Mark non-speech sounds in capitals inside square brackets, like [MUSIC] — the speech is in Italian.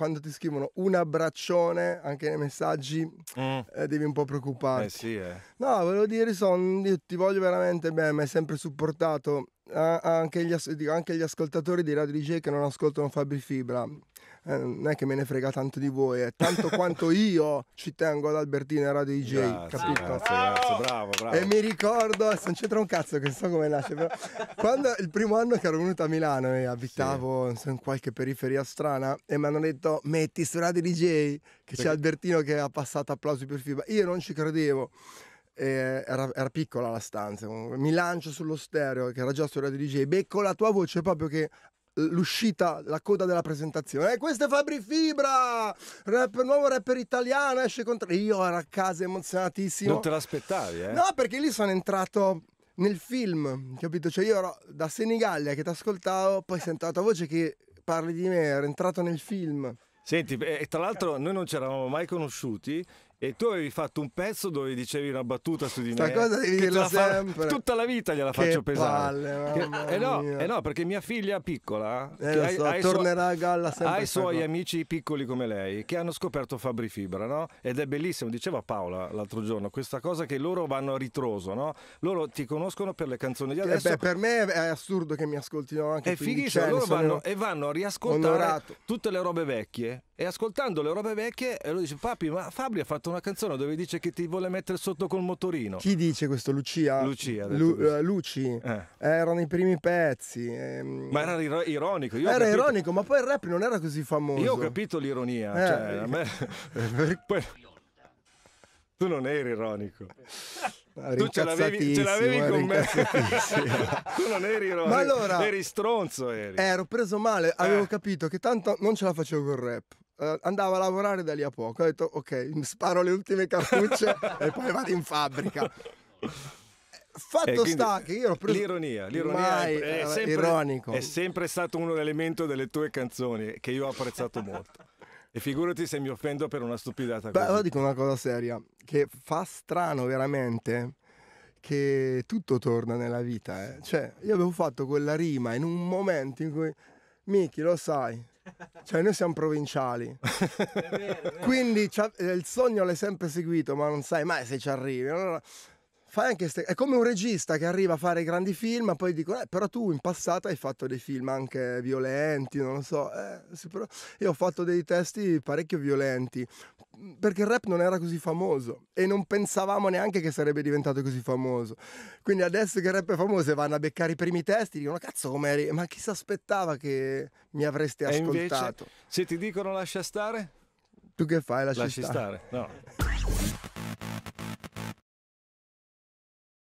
quando ti scrivono un abbraccione anche nei messaggi mm. eh, devi un po' preoccuparti. Eh sì, eh. No, volevo dire, son, io ti voglio veramente bene, mi hai sempre supportato anche gli, anche gli, ascoltatori di Radio DJ che non ascoltano Fabri Fibra, eh, non è che me ne frega tanto di voi, è tanto [LAUGHS] quanto io ci tengo ad Albertino e Radio DJ, grazie, capito? Grazie, grazie, bravo, bravo. E mi ricordo, non c'entra un cazzo che so come nasce, però [LAUGHS] quando il primo anno che ero venuto a Milano e abitavo sì. in qualche periferia strana e mi hanno detto metti su Radio DJ che Perché? c'è Albertino che ha passato applausi per Fibra, io non ci credevo era, era, piccola la stanza, mi lancio sullo stereo che era già storia di DJ, becco la tua voce proprio che l'uscita, la coda della presentazione. E eh, questo è Fabri Fibra, rap, nuovo rapper italiano, esce contro... Io ero a casa emozionatissimo. Non te l'aspettavi, eh? No, perché lì sono entrato nel film, capito? Cioè io ero da Senigallia che ti ascoltavo, poi sento la tua voce che parli di me, ero entrato nel film. Senti, e tra l'altro noi non ci eravamo mai conosciuti e tu avevi fatto un pezzo dove dicevi una battuta su di Sta me. cosa devi dirla sempre. Fa... Tutta la vita gliela che faccio pesare. Palle, che... eh, no, eh no, perché mia figlia piccola eh, so, hai, tornerà a galla sempre. Ha i suoi qua. amici piccoli come lei che hanno scoperto Fabri Fibra, no? Ed è bellissimo, diceva Paola l'altro giorno, questa cosa che loro vanno a ritroso, no? Loro ti conoscono per le canzoni di eh adesso. Eh beh, per me è assurdo che mi ascoltino anche. È fighissimo, loro vanno, e vanno a riascoltare onorato. tutte le robe vecchie e ascoltando le robe vecchie e eh, lui dice papi ma Fabri ha fatto una canzone dove dice che ti vuole mettere sotto col motorino chi dice questo Lucia? Lucia Lu- uh, Luci eh. erano i primi pezzi ehm... ma era ir- ironico Io era capito... ironico ma poi il rap non era così famoso io ho capito l'ironia eh. cioè, me... [LAUGHS] [LAUGHS] tu non eri ironico tu ce l'avevi, ce l'avevi con me [LAUGHS] tu non eri ironico ma allora, eri stronzo eri. Eh, ero preso male avevo eh. capito che tanto non ce la facevo col rap uh, eh, andava a lavorare da lì a poco. Ho detto, ok, sparo le ultime cartucce e poi vado in fabbrica. Eh, fatto eh, sta che io ho preso... L'ironia, l'ironia è, è, sempre, ironico. è sempre stato un elemento delle tue canzoni che io ho apprezzato molto. E figurati se mi offendo per una stupidata. Beh, così. allora dico una cosa seria, che fa strano veramente che tutto torna nella vita. Eh. Cioè, io avevo fatto quella rima in un momento in cui, Miki, lo sai, cioè noi siamo provinciali. [LAUGHS] È vero, è vero. Quindi eh, il sogno l'hai sempre seguito, ma non sai mai se ci arrivi. Allora, fai anche ste... è come un regista che arriva a fare grandi film ma poi dicono eh, però tu in passato hai fatto dei film anche violenti non lo so eh, io ho fatto dei testi parecchio violenti mhmm, perché il rap non era così famoso e non pensavamo neanche che sarebbe diventato così famoso quindi adesso che il rap è famoso e vanno a beccare i primi testi dicono cazzo come eri ma chi si aspettava che mi avreste ascoltato invece, se ti dicono lascia stare tu che fai lasci, stare, stare. no [LAUGHS]